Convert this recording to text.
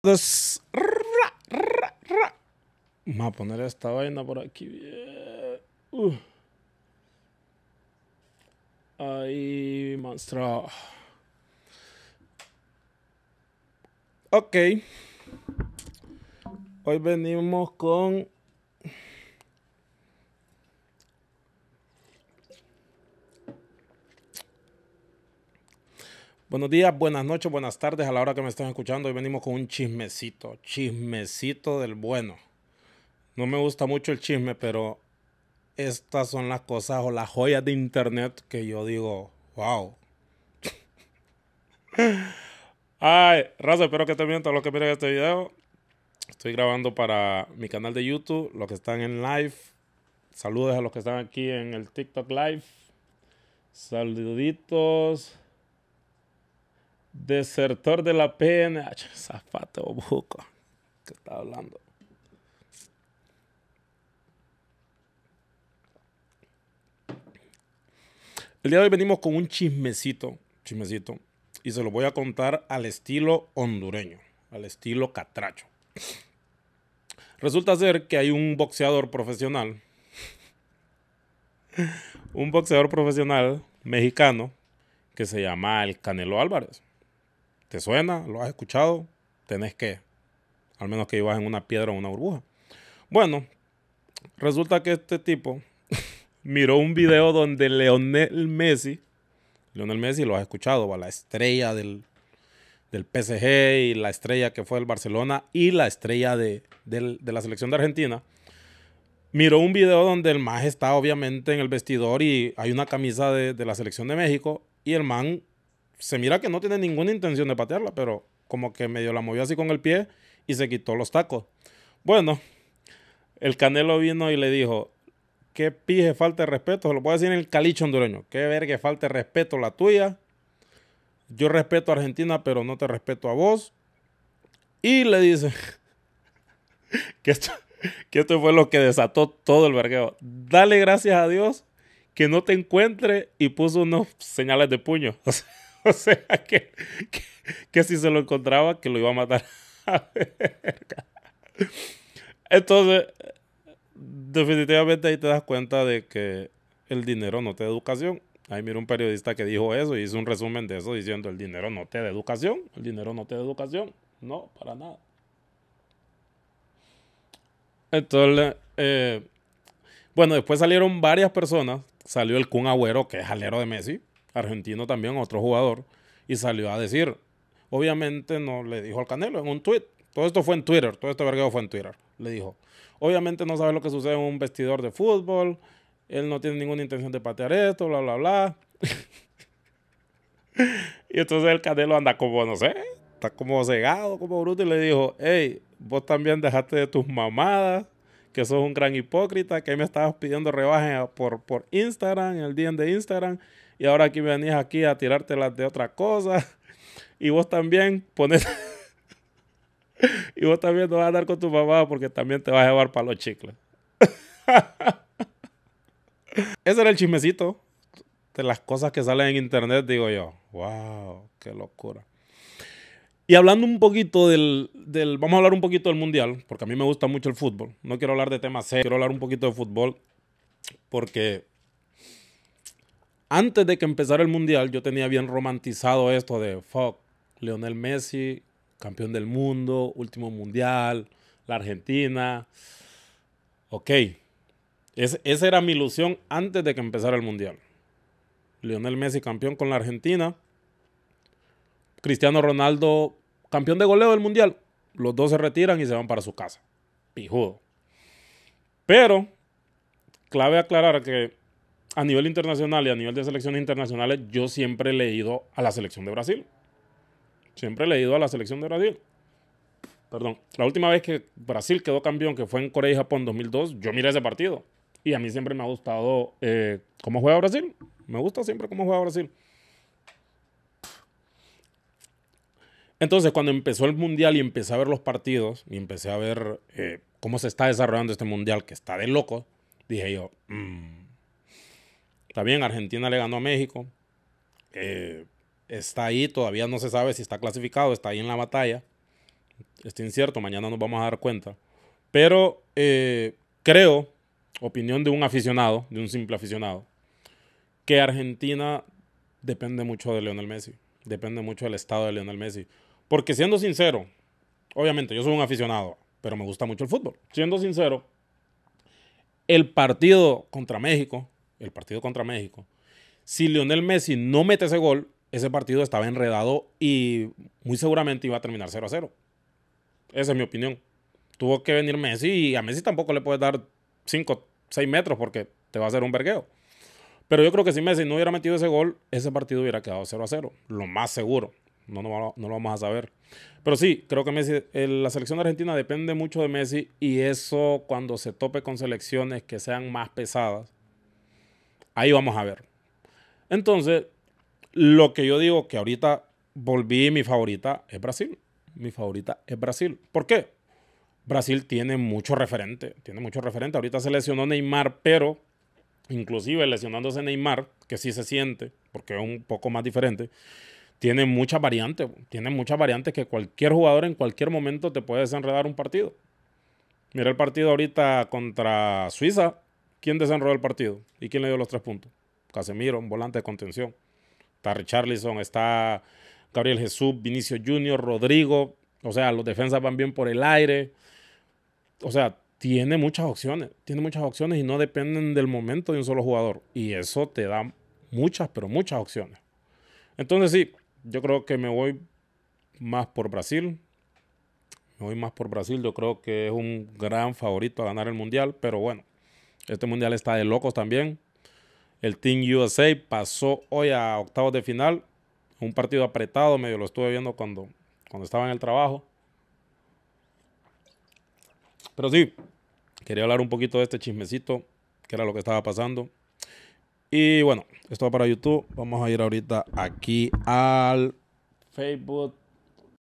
Vamos a poner esta vaina por aquí. Ay, monstruo. Ok. Hoy venimos con Buenos días, buenas noches, buenas tardes a la hora que me estén escuchando. Hoy venimos con un chismecito, chismecito del bueno. No me gusta mucho el chisme, pero estas son las cosas o las joyas de internet que yo digo, wow. Ay, raza, espero que estén bien todos los que miren este video. Estoy grabando para mi canal de YouTube, los que están en live. Saludos a los que están aquí en el TikTok live. Saluditos. Desertor de la PNH. Zafate buco. ¿Qué está hablando? El día de hoy venimos con un chismecito, chismecito, y se lo voy a contar al estilo hondureño, al estilo catracho. Resulta ser que hay un boxeador profesional, un boxeador profesional mexicano que se llama el Canelo Álvarez. ¿Te suena? ¿Lo has escuchado? Tenés que, al menos que ibas en una piedra o una burbuja. Bueno, resulta que este tipo miró un video donde Leonel Messi, Leonel Messi lo has escuchado, va, la estrella del, del PSG y la estrella que fue el Barcelona y la estrella de, la selección de Argentina, miró un video donde el más está obviamente en el vestidor y hay una camisa de, de, la selección de México y el man se mira que no tiene ninguna intención de patearla, pero como que medio la movió así con el pie y se quitó los tacos. Bueno, el Canelo vino y le dijo, qué pije falta de respeto, se lo puede decir en el calicho hondureño, qué verga falta de respeto la tuya. Yo respeto a Argentina, pero no te respeto a vos. Y le dice que esto, que esto fue lo que desató todo el vergueo. Dale gracias a Dios que no te encuentre y puso unos señales de puño. O sea, que, si se lo encontraba, que lo iba a matar. Entonces, definitivamente ahí te das cuenta de que el dinero no te da educación. Ahí mira un periodista que dijo eso y hizo un resumen de eso diciendo, el dinero no te da educación, el dinero no te da educación. No, para nada. Entonces, eh, bueno, después salieron varias personas. Salió el Kun Agüero, que es alero de Messi argentino también, otro jugador, y salió a decir, obviamente no le dijo al Canelo en un tweet, todo esto fue en Twitter, todo este vergueo fue en Twitter, le dijo, obviamente no sabe lo que sucede en un vestidor de fútbol, él no tiene ninguna intención de patear esto, bla, bla, bla. y entonces el Canelo anda como, no sé, está como cegado, como bruto, y le dijo, hey, vos también dejaste de tus mamadas que sos un gran hipócrita, que me estabas pidiendo rebaja por, por Instagram, en el día de Instagram, y ahora aquí venís aquí a tirártelas de otra cosa. Y vos también pones... y vos también te vas a dar con tu mamá porque también te vas a llevar para los chicles. Ese era el chismecito de las cosas que salen en internet, digo yo. ¡Wow! ¡Qué locura! Y hablando un poquito del, Vamos a hablar un poquito del Mundial, porque a mí me gusta mucho el fútbol. No quiero hablar de temas c quiero hablar un poquito de fútbol, porque antes de que empezara el Mundial yo tenía bien romantizado esto de, fuck, Lionel Messi, campeón del mundo, último Mundial, la Argentina. Ok, esa era mi ilusión antes de que empezara el Mundial. Lionel Messi campeón con la Argentina. Cristiano Ronaldo campeón de goleo del mundial. Los dos se retiran y se van para su casa. Pijudo. Pero, clave aclarar que a nivel internacional y a nivel de selecciones internacionales, yo siempre he leído a la selección de Brasil. Siempre he leído a la selección de Brasil. Perdón. La última vez que Brasil quedó campeón, que fue en Corea y Japón 2002, yo miré ese partido. Y a mí siempre me ha gustado eh, cómo juega Brasil. Me gusta siempre cómo juega Brasil. Entonces, cuando empezó el mundial y empecé a ver los partidos y empecé a ver eh, cómo se está desarrollando este mundial, que está de loco, dije yo, también mm, está bien, Argentina le ganó a México, eh, está ahí, todavía no se sabe si está clasificado, está ahí en la batalla, está incierto, mañana nos vamos a dar cuenta. Pero eh, creo, opinión de un aficionado, de un simple aficionado, que Argentina depende mucho de Lionel Messi, depende mucho del estado de Lionel Messi. Porque siendo sincero, obviamente yo soy un aficionado, pero me gusta mucho el fútbol. Siendo sincero, el partido contra México, el partido contra México, si Lionel Messi no mete ese gol, ese partido estaba enredado y muy seguramente iba a terminar 0 a 0. Esa es mi opinión. Tuvo que venir Messi y a Messi tampoco le puedes dar 5, 6 metros porque te va a hacer un vergueo. Pero yo creo que si Messi no hubiera metido ese gol, ese partido hubiera quedado 0 a 0, lo más seguro no, lo vamos a saber. Pero sí, creo que Messi, la selección de argentina depende mucho de Messi y eso cuando se tope con selecciones que sean más pesadas, ahí vamos a ver. Entonces, lo que yo digo que ahorita volví mi favorita es Brasil. Mi favorita es Brasil. ¿Por qué? Brasil tiene mucho referente, tiene mucho referente. Ahorita se lesionó Neymar, pero inclusive lesionándose Neymar, que sí se siente, porque es un poco más diferente, tiene muchas variantes, tiene muchas variantes que cualquier jugador en cualquier momento te puede desenredar un partido. Mira el partido ahorita contra Suiza, ¿quién desenredó el partido? ¿Y quién le dio los tres puntos? Casemiro, un volante de contención. Está Richarlison, está Gabriel Jesús, Vinicio Junior, Rodrigo. O sea, los defensas van bien por el aire. O sea, tiene muchas opciones. Tiene muchas opciones y no dependen del momento de un solo jugador. Y eso te da muchas, pero muchas opciones. Entonces sí, yo creo que me voy más por Brasil. Me voy más por Brasil. Yo creo que es un gran favorito a ganar el mundial. Pero bueno, este mundial está de locos también. El Team USA pasó hoy a octavos de final. Un partido apretado, medio lo estuve viendo cuando, cuando estaba en el trabajo. Pero sí, quería hablar un poquito de este chismecito, que era lo que estaba pasando. Y bueno, esto va para YouTube. Vamos a ir ahorita aquí al Facebook